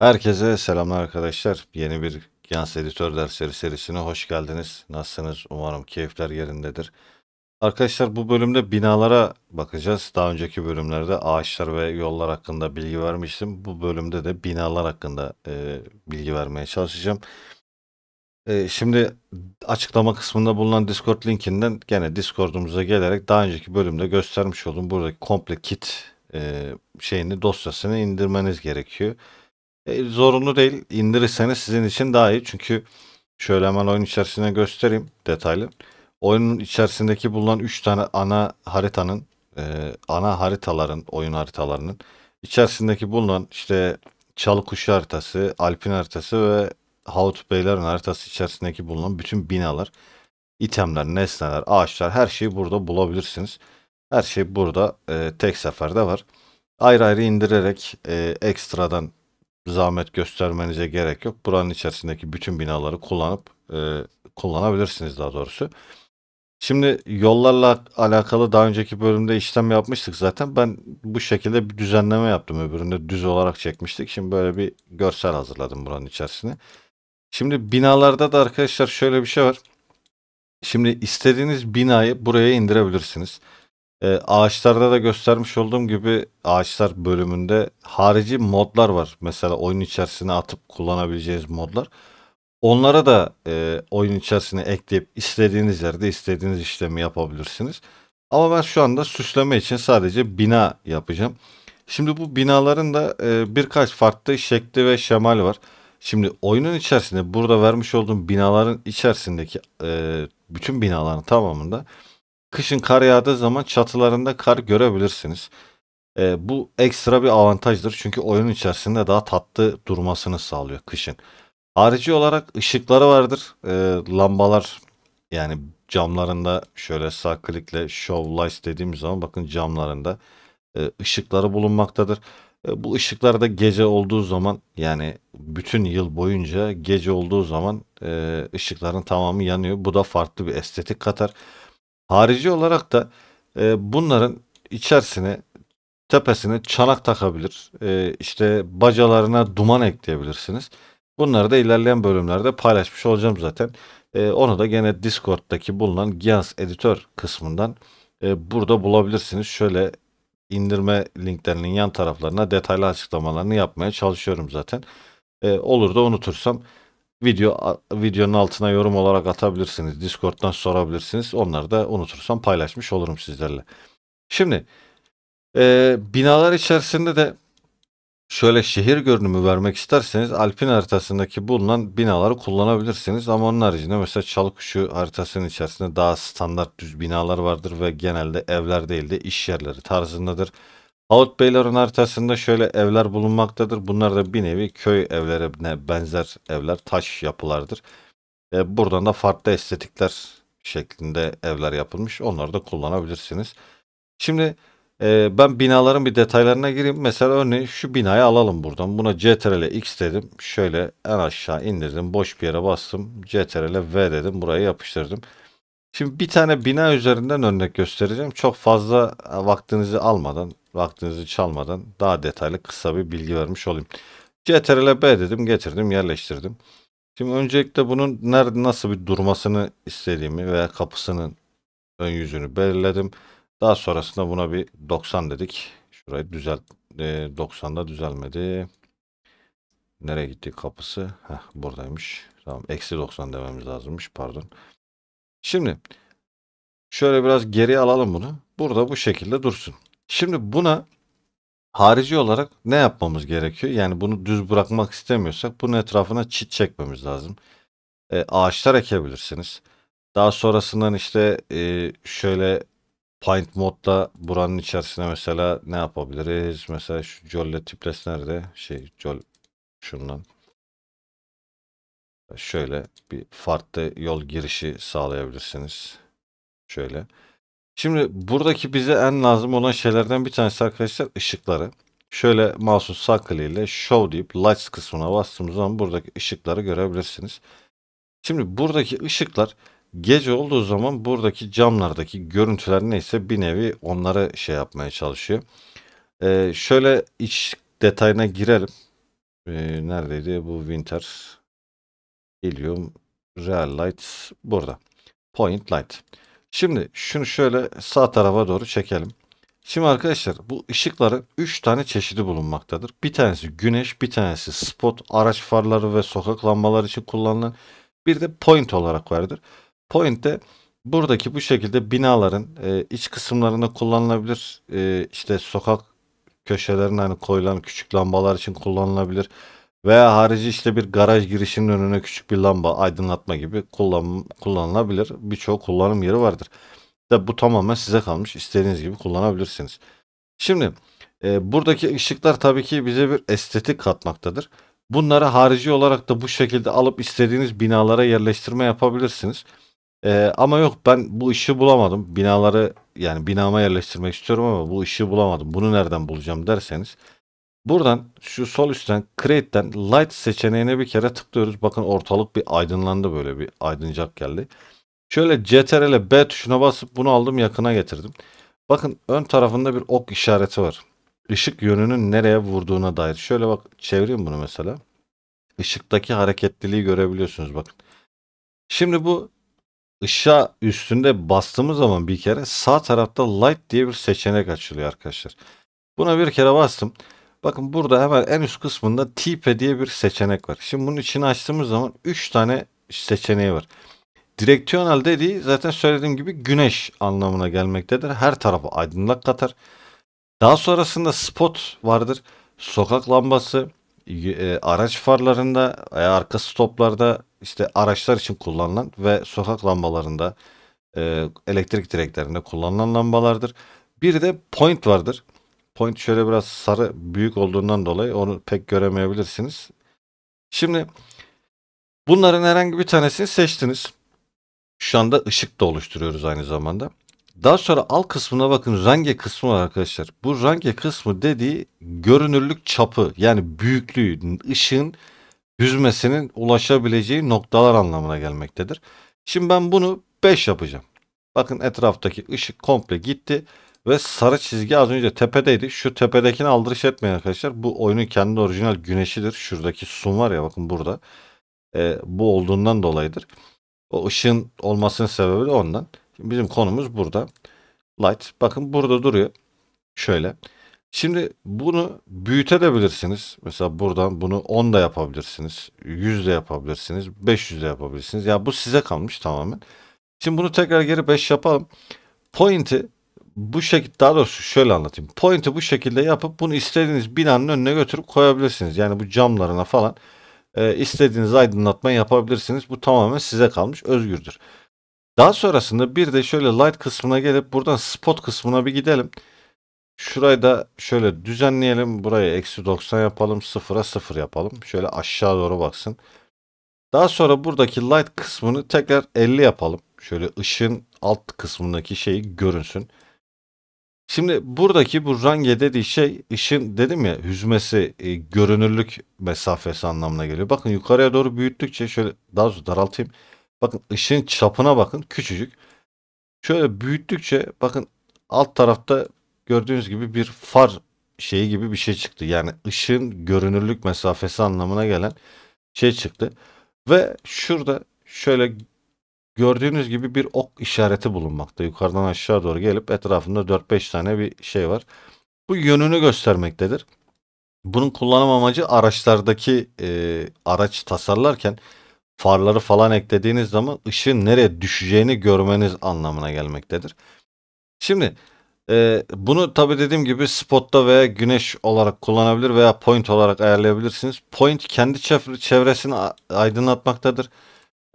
Herkese selamlar arkadaşlar. Yeni bir Gans Editör dersleri serisine hoş geldiniz. Nasılsınız? Umarım keyifler yerindedir. Arkadaşlar bu bölümde binalara bakacağız. Daha önceki bölümlerde ağaçlar ve yollar hakkında bilgi vermiştim. Bu bölümde de binalar hakkında e, bilgi vermeye çalışacağım. E, şimdi açıklama kısmında bulunan Discord linkinden gene Discord'umuza gelerek daha önceki bölümde göstermiş olduğum buradaki komple kit e, şeyini dosyasını indirmeniz gerekiyor. E, zorunlu değil. İndirirseniz sizin için daha iyi. Çünkü şöyle hemen oyun içerisine göstereyim detaylı. Oyunun içerisindeki bulunan 3 tane ana haritanın e, ana haritaların oyun haritalarının içerisindeki bulunan işte çalı kuşu haritası, Alpin haritası ve Haut Beylerin haritası içerisindeki bulunan bütün binalar, itemler, nesneler, ağaçlar her şeyi burada bulabilirsiniz. Her şey burada e, tek seferde var. Ayrı ayrı indirerek e, ekstradan zahmet göstermenize gerek yok. Buranın içerisindeki bütün binaları kullanıp e, kullanabilirsiniz daha doğrusu. Şimdi yollarla alakalı daha önceki bölümde işlem yapmıştık zaten. Ben bu şekilde bir düzenleme yaptım. Öbüründe düz olarak çekmiştik. Şimdi böyle bir görsel hazırladım buranın içerisine. Şimdi binalarda da arkadaşlar şöyle bir şey var. Şimdi istediğiniz binayı buraya indirebilirsiniz. E, ağaçlarda da göstermiş olduğum gibi ağaçlar bölümünde harici modlar var. Mesela oyun içerisine atıp kullanabileceğiniz modlar. Onlara da e, oyun içerisine ekleyip istediğiniz yerde istediğiniz işlemi yapabilirsiniz. Ama ben şu anda süsleme için sadece bina yapacağım. Şimdi bu binaların da e, birkaç farklı şekli ve şemali var. Şimdi oyunun içerisinde burada vermiş olduğum binaların içerisindeki e, bütün binaların tamamında kışın kar yağdığı zaman çatılarında kar görebilirsiniz. E, bu ekstra bir avantajdır çünkü oyun içerisinde daha tatlı durmasını sağlıyor kışın. Harici olarak ışıkları vardır. E, lambalar yani camlarında şöyle sağ klikle show lights dediğimiz zaman bakın camlarında e, ışıkları bulunmaktadır. E, bu ışıklar da gece olduğu zaman yani bütün yıl boyunca gece olduğu zaman e, ışıkların tamamı yanıyor. Bu da farklı bir estetik katar. Harici olarak da e, bunların içerisine tepesine çanak takabilir. E, işte bacalarına duman ekleyebilirsiniz. Bunları da ilerleyen bölümlerde paylaşmış olacağım zaten. E, onu da gene Discord'daki bulunan Gias Editör kısmından e, burada bulabilirsiniz. Şöyle indirme linklerinin yan taraflarına detaylı açıklamalarını yapmaya çalışıyorum zaten. E, olur da unutursam video videonun altına yorum olarak atabilirsiniz. Discord'dan sorabilirsiniz. Onları da unutursam paylaşmış olurum sizlerle. Şimdi e, binalar içerisinde de şöyle şehir görünümü vermek isterseniz Alpin haritasındaki bulunan binaları kullanabilirsiniz. Ama onun haricinde mesela Çalıkuşu haritasının içerisinde daha standart düz binalar vardır ve genelde evler değil de iş yerleri tarzındadır. Ağut Beylerin haritasında şöyle evler bulunmaktadır. Bunlar da bir nevi köy evlerine benzer evler, taş yapılardır. E, buradan da farklı estetikler şeklinde evler yapılmış. Onları da kullanabilirsiniz. Şimdi e, ben binaların bir detaylarına gireyim. Mesela örneğin şu binayı alalım buradan. Buna CTRL X dedim. Şöyle en aşağı indirdim. Boş bir yere bastım. CTRL V dedim. Buraya yapıştırdım. Şimdi bir tane bina üzerinden örnek göstereceğim. Çok fazla e, vaktinizi almadan, vaktinizi çalmadan daha detaylı kısa bir bilgi vermiş olayım. CTRL B dedim, getirdim, yerleştirdim. Şimdi öncelikle bunun nerede nasıl bir durmasını istediğimi veya kapısının ön yüzünü belirledim. Daha sonrasında buna bir 90 dedik. Şurayı düzelt. E, 90'da düzelmedi. Nereye gitti kapısı? Heh, buradaymış. Tamam. Eksi 90 dememiz lazımmış. Pardon. Şimdi şöyle biraz geri alalım bunu. Burada bu şekilde dursun. Şimdi buna harici olarak ne yapmamız gerekiyor? Yani bunu düz bırakmak istemiyorsak bunun etrafına çit çekmemiz lazım. E, ağaçlar ekebilirsiniz. Daha sonrasından işte e, şöyle Paint modda buranın içerisine mesela ne yapabiliriz? Mesela şu Jolle tiples nerede? Şey Jol şundan. Şöyle bir farklı yol girişi sağlayabilirsiniz. Şöyle. Şimdi buradaki bize en lazım olan şeylerden bir tanesi arkadaşlar ışıkları. Şöyle mouse'un sağ kliğiyle show deyip lights kısmına bastığımız zaman buradaki ışıkları görebilirsiniz. Şimdi buradaki ışıklar gece olduğu zaman buradaki camlardaki görüntüler neyse bir nevi onları şey yapmaya çalışıyor. Ee, şöyle iç detayına girelim. Ee, neredeydi bu Winter? Helium Real Light burada. Point Light. Şimdi şunu şöyle sağ tarafa doğru çekelim. Şimdi arkadaşlar bu ışıkların 3 tane çeşidi bulunmaktadır. Bir tanesi güneş, bir tanesi spot, araç farları ve sokak lambaları için kullanılan bir de point olarak vardır. Point de buradaki bu şekilde binaların e, iç kısımlarında kullanılabilir. E, işte sokak köşelerine hani koyulan küçük lambalar için kullanılabilir veya harici işte bir garaj girişinin önüne küçük bir lamba aydınlatma gibi kullan, kullanılabilir. Birçok kullanım yeri vardır. De bu tamamen size kalmış. İstediğiniz gibi kullanabilirsiniz. Şimdi e, buradaki ışıklar tabii ki bize bir estetik katmaktadır. Bunları harici olarak da bu şekilde alıp istediğiniz binalara yerleştirme yapabilirsiniz. E, ama yok ben bu ışığı bulamadım. Binaları yani binama yerleştirmek istiyorum ama bu ışığı bulamadım. Bunu nereden bulacağım derseniz Buradan şu sol üstten Create'den Light seçeneğine bir kere tıklıyoruz. Bakın ortalık bir aydınlandı böyle bir aydıncak geldi. Şöyle CTRL B tuşuna basıp bunu aldım yakına getirdim. Bakın ön tarafında bir ok işareti var. Işık yönünün nereye vurduğuna dair. Şöyle bak çevireyim bunu mesela. Işıktaki hareketliliği görebiliyorsunuz bakın. Şimdi bu ışığa üstünde bastığımız zaman bir kere sağ tarafta light diye bir seçenek açılıyor arkadaşlar. Buna bir kere bastım. Bakın burada hemen en üst kısmında tipe diye bir seçenek var. Şimdi bunun içini açtığımız zaman 3 tane seçeneği var. Direktiyonel dediği zaten söylediğim gibi güneş anlamına gelmektedir. Her tarafı aydınlık katar. Daha sonrasında spot vardır. Sokak lambası, e, araç farlarında, arka stoplarda işte araçlar için kullanılan ve sokak lambalarında e, elektrik direklerinde kullanılan lambalardır. Bir de point vardır point şöyle biraz sarı büyük olduğundan dolayı onu pek göremeyebilirsiniz. Şimdi bunların herhangi bir tanesini seçtiniz. Şu anda ışık da oluşturuyoruz aynı zamanda. Daha sonra alt kısmına bakın range kısmı var arkadaşlar. Bu range kısmı dediği görünürlük çapı yani büyüklüğü ışığın yüzmesinin ulaşabileceği noktalar anlamına gelmektedir. Şimdi ben bunu 5 yapacağım. Bakın etraftaki ışık komple gitti. Ve sarı çizgi az önce tepedeydi. Şu tepedekini aldırış etmeyin arkadaşlar. Bu oyunun kendi orijinal güneşidir. Şuradaki sun var ya bakın burada. E, bu olduğundan dolayıdır. O ışığın olmasının sebebi de ondan. Şimdi bizim konumuz burada. Light. Bakın burada duruyor. Şöyle. Şimdi bunu büyütebilirsiniz. Mesela buradan bunu 10 da yapabilirsiniz. 100 de yapabilirsiniz. 500 de yapabilirsiniz. Ya bu size kalmış tamamen. Şimdi bunu tekrar geri 5 yapalım. Point'i bu şekilde daha doğrusu şöyle anlatayım. Point'i bu şekilde yapıp bunu istediğiniz binanın önüne götürüp koyabilirsiniz. Yani bu camlarına falan e, istediğiniz aydınlatma yapabilirsiniz. Bu tamamen size kalmış özgürdür. Daha sonrasında bir de şöyle light kısmına gelip buradan spot kısmına bir gidelim. Şurayı da şöyle düzenleyelim. Burayı eksi 90 yapalım. Sıfıra sıfır yapalım. Şöyle aşağı doğru baksın. Daha sonra buradaki light kısmını tekrar 50 yapalım. Şöyle ışın alt kısmındaki şeyi görünsün. Şimdi buradaki bu range dediği şey işin dedim ya hüzmesi e, görünürlük mesafesi anlamına geliyor. Bakın yukarıya doğru büyüttükçe şöyle daha doğrusu daraltayım. Bakın ışığın çapına bakın küçücük. Şöyle büyüttükçe bakın alt tarafta gördüğünüz gibi bir far şeyi gibi bir şey çıktı. Yani ışığın görünürlük mesafesi anlamına gelen şey çıktı. Ve şurada şöyle Gördüğünüz gibi bir ok işareti bulunmakta. Yukarıdan aşağı doğru gelip etrafında 4-5 tane bir şey var. Bu yönünü göstermektedir. Bunun kullanım amacı araçlardaki e, araç tasarlarken farları falan eklediğiniz zaman ışığın nereye düşeceğini görmeniz anlamına gelmektedir. Şimdi e, bunu tabi dediğim gibi spotta veya güneş olarak kullanabilir veya point olarak ayarlayabilirsiniz. Point kendi çevresini aydınlatmaktadır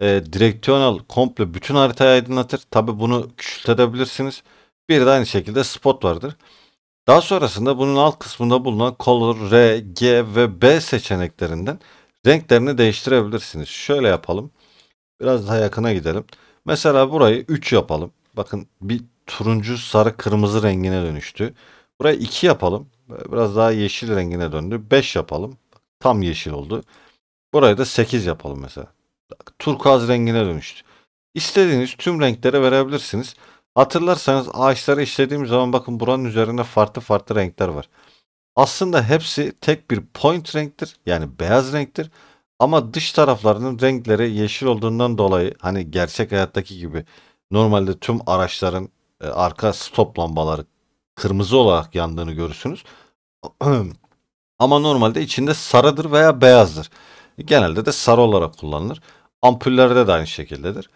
e, direksiyonel komple bütün haritayı aydınlatır. Tabi bunu küçültebilirsiniz. Bir de aynı şekilde spot vardır. Daha sonrasında bunun alt kısmında bulunan color, R, G ve B seçeneklerinden renklerini değiştirebilirsiniz. Şöyle yapalım. Biraz daha yakına gidelim. Mesela burayı 3 yapalım. Bakın bir turuncu, sarı, kırmızı rengine dönüştü. Burayı 2 yapalım. Biraz daha yeşil rengine döndü. 5 yapalım. Tam yeşil oldu. Burayı da 8 yapalım mesela turkuaz rengine dönüştü. İstediğiniz tüm renklere verebilirsiniz. Hatırlarsanız ağaçları işlediğim zaman bakın buranın üzerinde farklı farklı renkler var. Aslında hepsi tek bir point renktir. Yani beyaz renktir. Ama dış taraflarının renkleri yeşil olduğundan dolayı hani gerçek hayattaki gibi normalde tüm araçların e, arka stop lambaları kırmızı olarak yandığını görürsünüz. Ama normalde içinde sarıdır veya beyazdır. Genelde de sarı olarak kullanılır. Ampullerde de aynı şekildedir.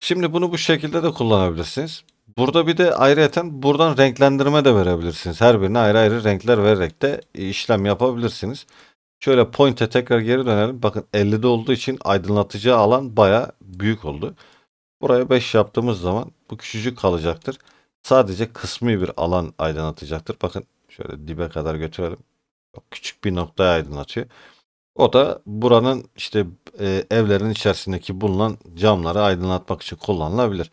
Şimdi bunu bu şekilde de kullanabilirsiniz. Burada bir de ayrıyeten buradan renklendirme de verebilirsiniz. Her birine ayrı ayrı renkler vererek de işlem yapabilirsiniz. Şöyle point'e tekrar geri dönelim. Bakın 50'de olduğu için aydınlatıcı alan baya büyük oldu. Buraya 5 yaptığımız zaman bu küçücük kalacaktır. Sadece kısmi bir alan aydınlatacaktır. Bakın şöyle dibe kadar götürelim. Küçük bir noktaya aydınlatıyor. O da buranın işte e, evlerin içerisindeki bulunan camları aydınlatmak için kullanılabilir.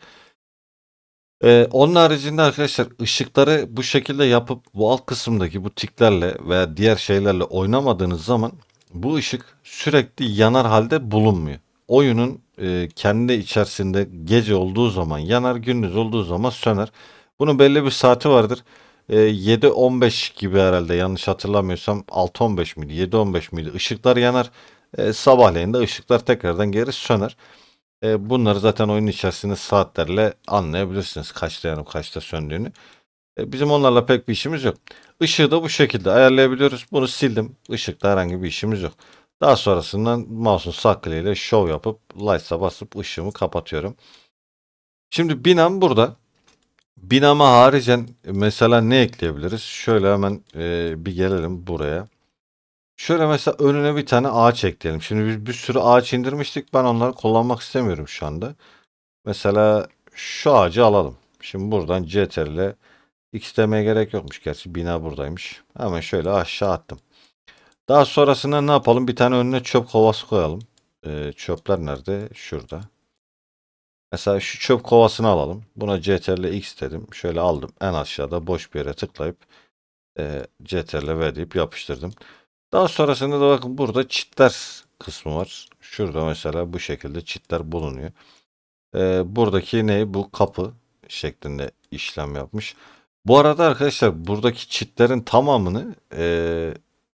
Ee, onun haricinde arkadaşlar ışıkları bu şekilde yapıp bu alt kısımdaki bu tiklerle veya diğer şeylerle oynamadığınız zaman bu ışık sürekli yanar halde bulunmuyor. Oyunun e, kendi içerisinde gece olduğu zaman yanar, gündüz olduğu zaman söner. Bunun belli bir saati vardır e, ee, 7-15 gibi herhalde yanlış hatırlamıyorsam 6-15 miydi 7-15 miydi ışıklar yanar e, sabahleyin de ışıklar tekrardan geri söner. E, bunları zaten oyun içerisinde saatlerle anlayabilirsiniz kaçta yanıp kaçta söndüğünü. E, bizim onlarla pek bir işimiz yok. Işığı da bu şekilde ayarlayabiliyoruz. Bunu sildim. Işıkta herhangi bir işimiz yok. Daha sonrasından mouse'un sağ ile şov yapıp lights'a basıp ışığımı kapatıyorum. Şimdi binam burada. Binama haricen e, mesela ne ekleyebiliriz? Şöyle hemen e, bir gelelim buraya. Şöyle mesela önüne bir tane ağaç ekleyelim. Şimdi biz bir sürü ağaç indirmiştik. Ben onları kullanmak istemiyorum şu anda. Mesela şu ağacı alalım. Şimdi buradan CTRL ile X demeye gerek yokmuş. Gerçi bina buradaymış. Hemen şöyle aşağı attım. Daha sonrasında ne yapalım? Bir tane önüne çöp kovası koyalım. E, çöpler nerede? Şurada. Mesela şu çöp kovasını alalım. Buna CTRL X dedim. Şöyle aldım. En aşağıda boş bir yere tıklayıp e, CTRL V deyip yapıştırdım. Daha sonrasında da bakın burada çitler kısmı var. Şurada mesela bu şekilde çitler bulunuyor. E, buradaki ne? Bu kapı şeklinde işlem yapmış. Bu arada arkadaşlar buradaki çitlerin tamamını e,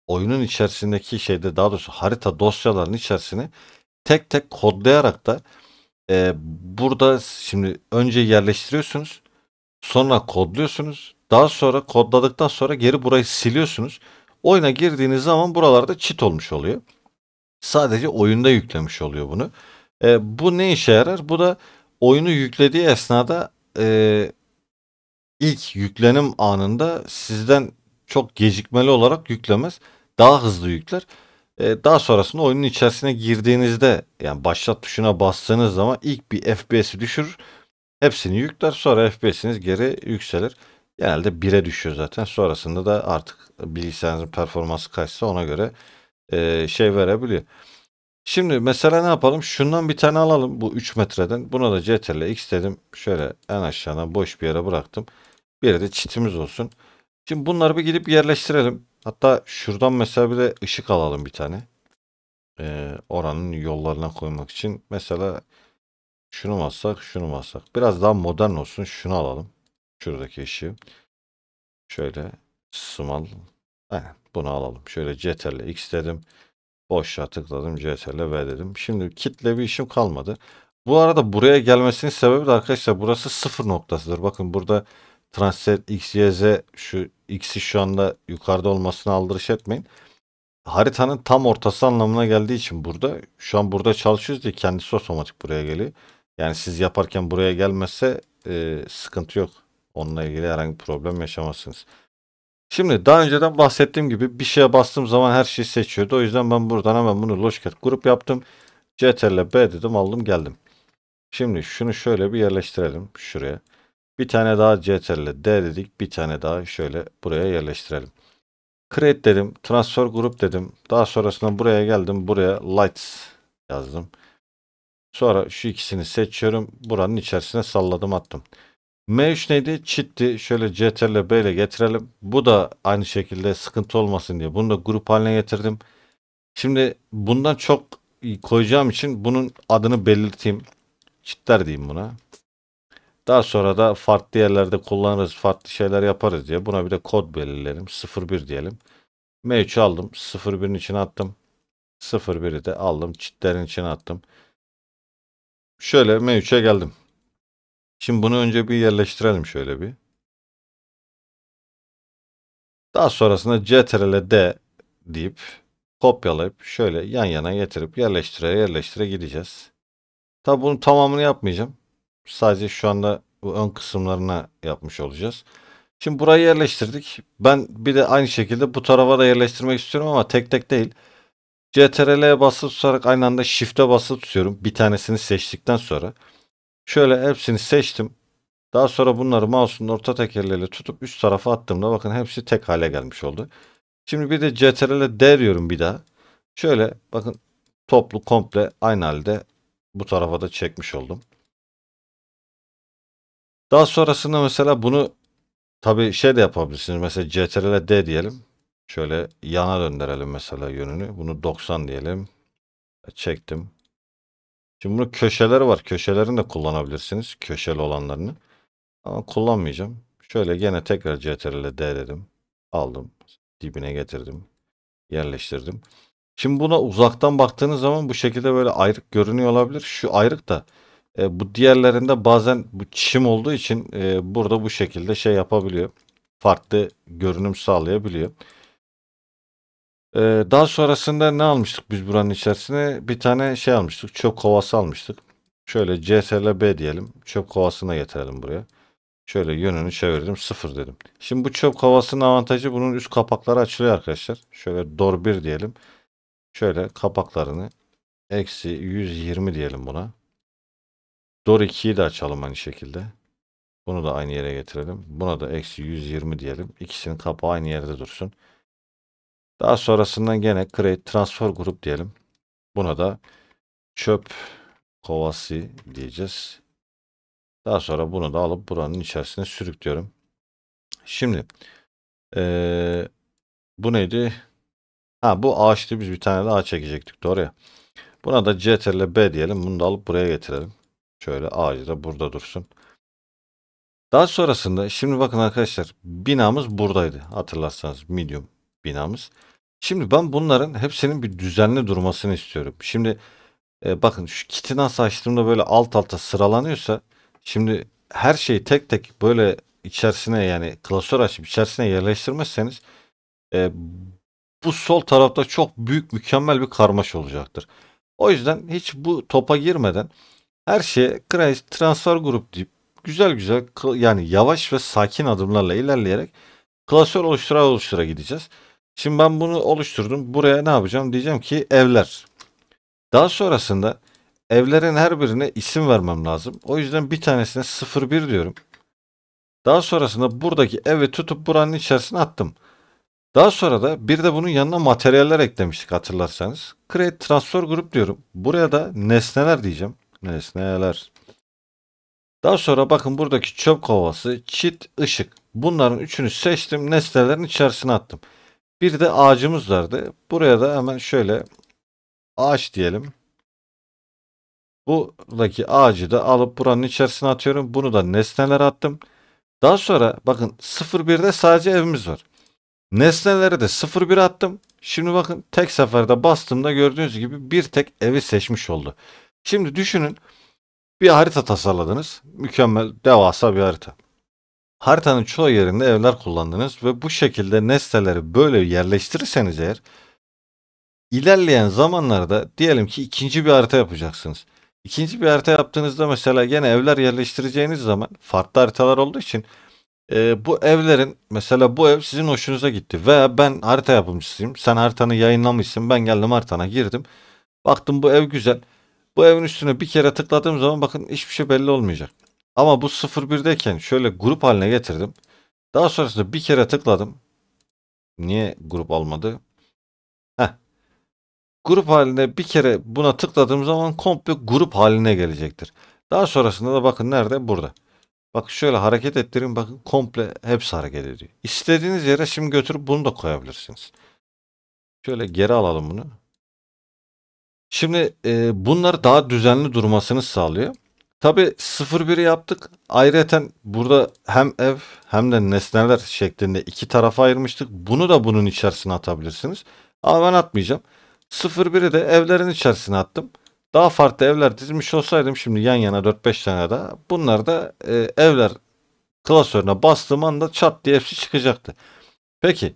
oyunun içerisindeki şeyde daha doğrusu harita dosyalarının içerisine tek tek kodlayarak da e, burada şimdi önce yerleştiriyorsunuz. Sonra kodluyorsunuz. Daha sonra kodladıktan sonra geri burayı siliyorsunuz. Oyuna girdiğiniz zaman buralarda çit olmuş oluyor. Sadece oyunda yüklemiş oluyor bunu. E, bu ne işe yarar? Bu da oyunu yüklediği esnada e, ilk yüklenim anında sizden çok gecikmeli olarak yüklemez. Daha hızlı yükler. E, daha sonrasında oyunun içerisine girdiğinizde yani başlat tuşuna bastığınız zaman ilk bir FPS'i düşür, Hepsini yükler sonra FPS'iniz geri yükselir. Genelde 1'e düşüyor zaten. Sonrasında da artık bilgisayarınızın performansı kaçsa ona göre e, şey verebiliyor. Şimdi mesela ne yapalım? Şundan bir tane alalım bu 3 metreden. Buna da CTRL X dedim. Şöyle en aşağıdan boş bir yere bıraktım. Bir de çitimiz olsun. Şimdi bunları bir gidip yerleştirelim. Hatta şuradan mesela bir de ışık alalım bir tane. Ee, oranın yollarına koymak için. Mesela şunu alsak şunu alsak. Biraz daha modern olsun. Şunu alalım. Şuradaki ışığı. Şöyle small. Aynen bunu alalım. Şöyle CTRL X dedim. Boşluğa tıkladım. CTRL V dedim. Şimdi kitle bir işim kalmadı. Bu arada buraya gelmesinin sebebi de arkadaşlar burası sıfır noktasıdır. Bakın burada Translate XYZ şu X'i şu anda yukarıda olmasına aldırış etmeyin. Haritanın tam ortası anlamına geldiği için burada şu an burada çalışıyoruz diye kendisi otomatik buraya geliyor. Yani siz yaparken buraya gelmezse e, sıkıntı yok. Onunla ilgili herhangi bir problem yaşamazsınız. Şimdi daha önceden bahsettiğim gibi bir şeye bastığım zaman her şeyi seçiyordu. O yüzden ben buradan hemen bunu Loşket grup yaptım. CTRL B dedim aldım geldim. Şimdi şunu şöyle bir yerleştirelim şuraya. Bir tane daha CTRL D dedik. Bir tane daha şöyle buraya yerleştirelim. Create dedim. Transfer grup dedim. Daha sonrasında buraya geldim. Buraya lights yazdım. Sonra şu ikisini seçiyorum. Buranın içerisine salladım attım. M3 neydi? Çitti. Şöyle CTRL B ile getirelim. Bu da aynı şekilde sıkıntı olmasın diye. Bunu da grup haline getirdim. Şimdi bundan çok koyacağım için bunun adını belirteyim. Çitler diyeyim buna. Daha sonra da farklı yerlerde kullanırız, farklı şeyler yaparız diye buna bir de kod belirleyelim. 01 diyelim. M3 aldım. 01'in içine attım. 01'i de aldım. Çitlerin içine attım. Şöyle M3'e geldim. Şimdi bunu önce bir yerleştirelim şöyle bir. Daha sonrasında CTRL D deyip kopyalayıp şöyle yan yana getirip yerleştire yerleştire gideceğiz. Tabi bunun tamamını yapmayacağım. Sadece şu anda bu ön kısımlarına yapmış olacağız. Şimdi burayı yerleştirdik. Ben bir de aynı şekilde bu tarafa da yerleştirmek istiyorum ama tek tek değil. Ctrl'e basılı tutarak aynı anda Shift'e basılı tutuyorum. Bir tanesini seçtikten sonra. Şöyle hepsini seçtim. Daha sonra bunları mouse'un orta tekerleğiyle tutup üst tarafa attığımda bakın hepsi tek hale gelmiş oldu. Şimdi bir de CTRL'e D diyorum bir daha. Şöyle bakın toplu komple aynı halde bu tarafa da çekmiş oldum. Daha sonrasında mesela bunu tabi şey de yapabilirsiniz. Mesela CTRL D diyelim. Şöyle yana döndürelim mesela yönünü. Bunu 90 diyelim. Çektim. Şimdi bunun köşeleri var. Köşelerini de kullanabilirsiniz. Köşeli olanlarını. Ama kullanmayacağım. Şöyle gene tekrar CTRL D dedim. Aldım. Dibine getirdim. Yerleştirdim. Şimdi buna uzaktan baktığınız zaman bu şekilde böyle ayrık görünüyor olabilir. Şu ayrık da e, bu diğerlerinde bazen bu çim olduğu için e, burada bu şekilde şey yapabiliyor. Farklı görünüm sağlayabiliyor. E, daha sonrasında ne almıştık biz buranın içerisine? Bir tane şey almıştık. Çöp kovası almıştık. Şöyle CSLB diyelim. Çöp kovasına getirelim buraya. Şöyle yönünü çevirdim. Sıfır dedim. Şimdi bu çöp kovasının avantajı bunun üst kapakları açılıyor arkadaşlar. Şöyle dor 1 diyelim. Şöyle kapaklarını eksi 120 diyelim buna. Dor 2'yi de açalım aynı şekilde. Bunu da aynı yere getirelim. Buna da eksi 120 diyelim. İkisinin kapağı aynı yerde dursun. Daha sonrasından gene create transfer grup diyelim. Buna da çöp kovası diyeceğiz. Daha sonra bunu da alıp buranın içerisine sürükliyorum. Şimdi ee, bu neydi? Ha bu ağaçtı biz bir tane daha çekecektik doğru ya. Buna da CTRL B diyelim. Bunu da alıp buraya getirelim. Şöyle ağacı da burada dursun. Daha sonrasında şimdi bakın arkadaşlar binamız buradaydı hatırlarsanız medium binamız. Şimdi ben bunların hepsinin bir düzenli durmasını istiyorum. Şimdi e, bakın şu kiti nasıl açtığımda böyle alt alta sıralanıyorsa şimdi her şeyi tek tek böyle içerisine yani klasör açıp içerisine yerleştirmezseniz e, bu sol tarafta çok büyük mükemmel bir karmaş olacaktır. O yüzden hiç bu topa girmeden her şey Kreis Transfer Group deyip güzel güzel yani yavaş ve sakin adımlarla ilerleyerek klasör oluştura oluştura gideceğiz. Şimdi ben bunu oluşturdum. Buraya ne yapacağım? Diyeceğim ki evler. Daha sonrasında evlerin her birine isim vermem lazım. O yüzden bir tanesine 01 diyorum. Daha sonrasında buradaki evi tutup buranın içerisine attım. Daha sonra da bir de bunun yanına materyaller eklemiştik hatırlarsanız. Create transfer Group diyorum. Buraya da nesneler diyeceğim nesneler. Daha sonra bakın buradaki çöp kovası, çit, ışık. Bunların üçünü seçtim. Nesnelerin içerisine attım. Bir de ağacımız vardı. Buraya da hemen şöyle ağaç diyelim. Buradaki ağacı da alıp buranın içerisine atıyorum. Bunu da nesnelere attım. Daha sonra bakın 01'de sadece evimiz var. Nesnelere de 01 attım. Şimdi bakın tek seferde bastığımda gördüğünüz gibi bir tek evi seçmiş oldu. Şimdi düşünün bir harita tasarladınız. Mükemmel, devasa bir harita. Haritanın çoğu yerinde evler kullandınız ve bu şekilde nesneleri böyle yerleştirirseniz eğer ilerleyen zamanlarda diyelim ki ikinci bir harita yapacaksınız. İkinci bir harita yaptığınızda mesela gene evler yerleştireceğiniz zaman farklı haritalar olduğu için e, bu evlerin mesela bu ev sizin hoşunuza gitti veya ben harita yapımcısıyım sen haritanı yayınlamışsın ben geldim haritana girdim baktım bu ev güzel bu evin üstüne bir kere tıkladığım zaman bakın hiçbir şey belli olmayacak. Ama bu 01'deyken şöyle grup haline getirdim. Daha sonrasında bir kere tıkladım. Niye grup almadı? Heh. Grup haline bir kere buna tıkladığım zaman komple grup haline gelecektir. Daha sonrasında da bakın nerede? Burada. Bak şöyle hareket ettirin bakın komple hepsi hareket ediyor. İstediğiniz yere şimdi götürüp bunu da koyabilirsiniz. Şöyle geri alalım bunu. Şimdi e, bunları daha düzenli durmasını sağlıyor. Tabii 0-1 yaptık. Ayrıca burada hem ev hem de nesneler şeklinde iki tarafa ayırmıştık. Bunu da bunun içerisine atabilirsiniz. Ama ben atmayacağım. 0-1'i de evlerin içerisine attım. Daha farklı evler dizmiş olsaydım şimdi yan yana 4-5 tane daha. Bunlar da e, evler klasörüne bastığım anda çat diye hepsi çıkacaktı. Peki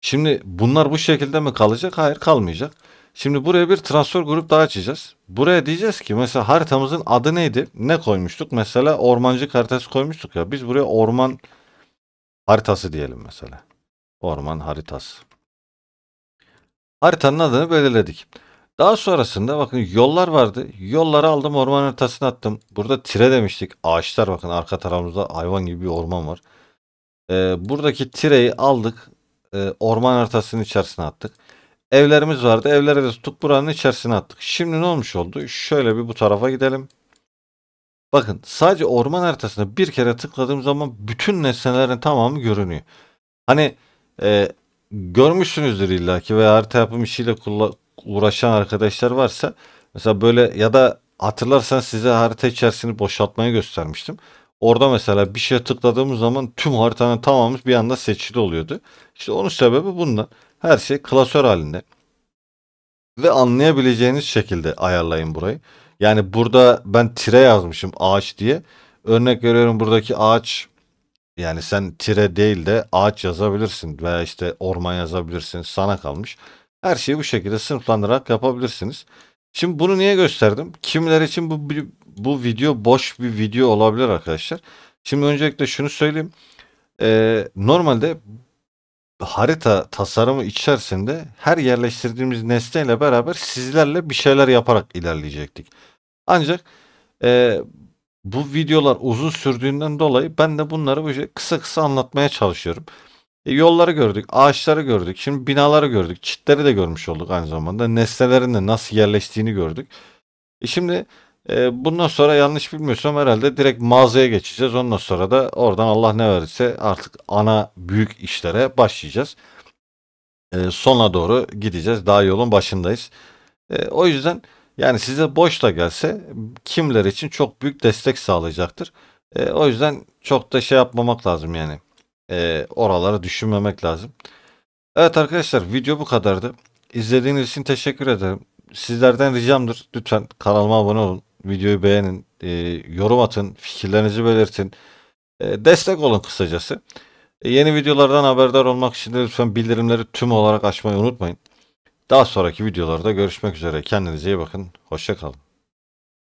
şimdi bunlar bu şekilde mi kalacak? Hayır kalmayacak. Şimdi buraya bir transfer grup daha açacağız. Buraya diyeceğiz ki mesela haritamızın adı neydi? Ne koymuştuk? Mesela ormancı haritası koymuştuk ya. Biz buraya orman haritası diyelim mesela. Orman haritası. Haritanın adını belirledik. Daha sonrasında bakın yollar vardı. Yolları aldım orman haritasını attım. Burada tire demiştik. Ağaçlar bakın arka tarafımızda hayvan gibi bir orman var. Ee, buradaki tireyi aldık. Ee, orman haritasının içerisine attık. Evlerimiz vardı. Evleri de tutup buranın içerisine attık. Şimdi ne olmuş oldu? Şöyle bir bu tarafa gidelim. Bakın sadece orman haritasına bir kere tıkladığım zaman bütün nesnelerin tamamı görünüyor. Hani e, görmüşsünüzdür illaki veya harita yapım işiyle uğraşan arkadaşlar varsa mesela böyle ya da hatırlarsan size harita içerisini boşaltmayı göstermiştim. Orada mesela bir şeye tıkladığımız zaman tüm haritanın tamamı bir anda seçili oluyordu. İşte onun sebebi bundan. Her şey klasör halinde. Ve anlayabileceğiniz şekilde ayarlayın burayı. Yani burada ben tire yazmışım ağaç diye. Örnek veriyorum buradaki ağaç yani sen tire değil de ağaç yazabilirsin veya işte orman yazabilirsin sana kalmış. Her şeyi bu şekilde sınıflandırarak yapabilirsiniz. Şimdi bunu niye gösterdim? Kimler için bu bu video boş bir video olabilir arkadaşlar. Şimdi öncelikle şunu söyleyeyim. Ee, normalde harita tasarımı içerisinde her yerleştirdiğimiz nesneyle beraber sizlerle bir şeyler yaparak ilerleyecektik. Ancak e, bu videolar uzun sürdüğünden dolayı ben de bunları böyle şey kısa kısa anlatmaya çalışıyorum. E, yolları gördük, ağaçları gördük, şimdi binaları gördük, çitleri de görmüş olduk aynı zamanda. Nesnelerin de nasıl yerleştiğini gördük. E, şimdi ee, bundan sonra yanlış bilmiyorsam herhalde direkt mağazaya geçeceğiz. Ondan sonra da oradan Allah ne verirse artık ana büyük işlere başlayacağız. E, ee, sona doğru gideceğiz. Daha yolun başındayız. E, o yüzden yani size boş da gelse kimler için çok büyük destek sağlayacaktır. E, o yüzden çok da şey yapmamak lazım yani. E, oraları düşünmemek lazım. Evet arkadaşlar video bu kadardı. İzlediğiniz için teşekkür ederim. Sizlerden ricamdır lütfen kanalıma abone olun videoyu beğenin, e, yorum atın, fikirlerinizi belirtin. E, destek olun kısacası. E, yeni videolardan haberdar olmak için de lütfen bildirimleri tüm olarak açmayı unutmayın. Daha sonraki videolarda görüşmek üzere. Kendinize iyi bakın. Hoşçakalın.